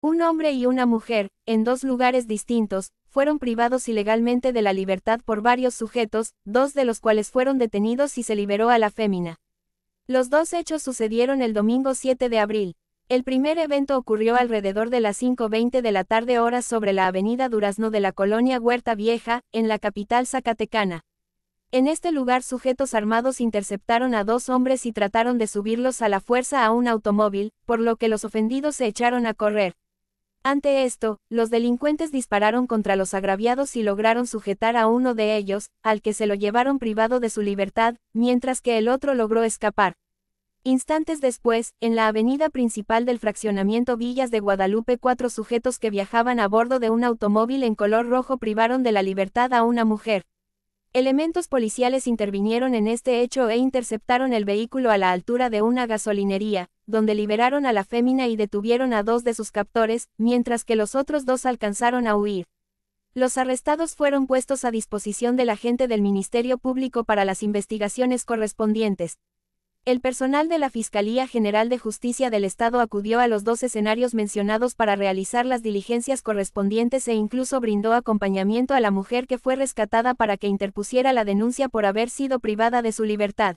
Un hombre y una mujer, en dos lugares distintos, fueron privados ilegalmente de la libertad por varios sujetos, dos de los cuales fueron detenidos y se liberó a la fémina. Los dos hechos sucedieron el domingo 7 de abril. El primer evento ocurrió alrededor de las 5.20 de la tarde hora sobre la avenida Durazno de la colonia Huerta Vieja, en la capital Zacatecana. En este lugar sujetos armados interceptaron a dos hombres y trataron de subirlos a la fuerza a un automóvil, por lo que los ofendidos se echaron a correr. Ante esto, los delincuentes dispararon contra los agraviados y lograron sujetar a uno de ellos, al que se lo llevaron privado de su libertad, mientras que el otro logró escapar. Instantes después, en la avenida principal del fraccionamiento Villas de Guadalupe, cuatro sujetos que viajaban a bordo de un automóvil en color rojo privaron de la libertad a una mujer. Elementos policiales intervinieron en este hecho e interceptaron el vehículo a la altura de una gasolinería, donde liberaron a la fémina y detuvieron a dos de sus captores, mientras que los otros dos alcanzaron a huir. Los arrestados fueron puestos a disposición del agente del Ministerio Público para las investigaciones correspondientes. El personal de la Fiscalía General de Justicia del Estado acudió a los dos escenarios mencionados para realizar las diligencias correspondientes e incluso brindó acompañamiento a la mujer que fue rescatada para que interpusiera la denuncia por haber sido privada de su libertad.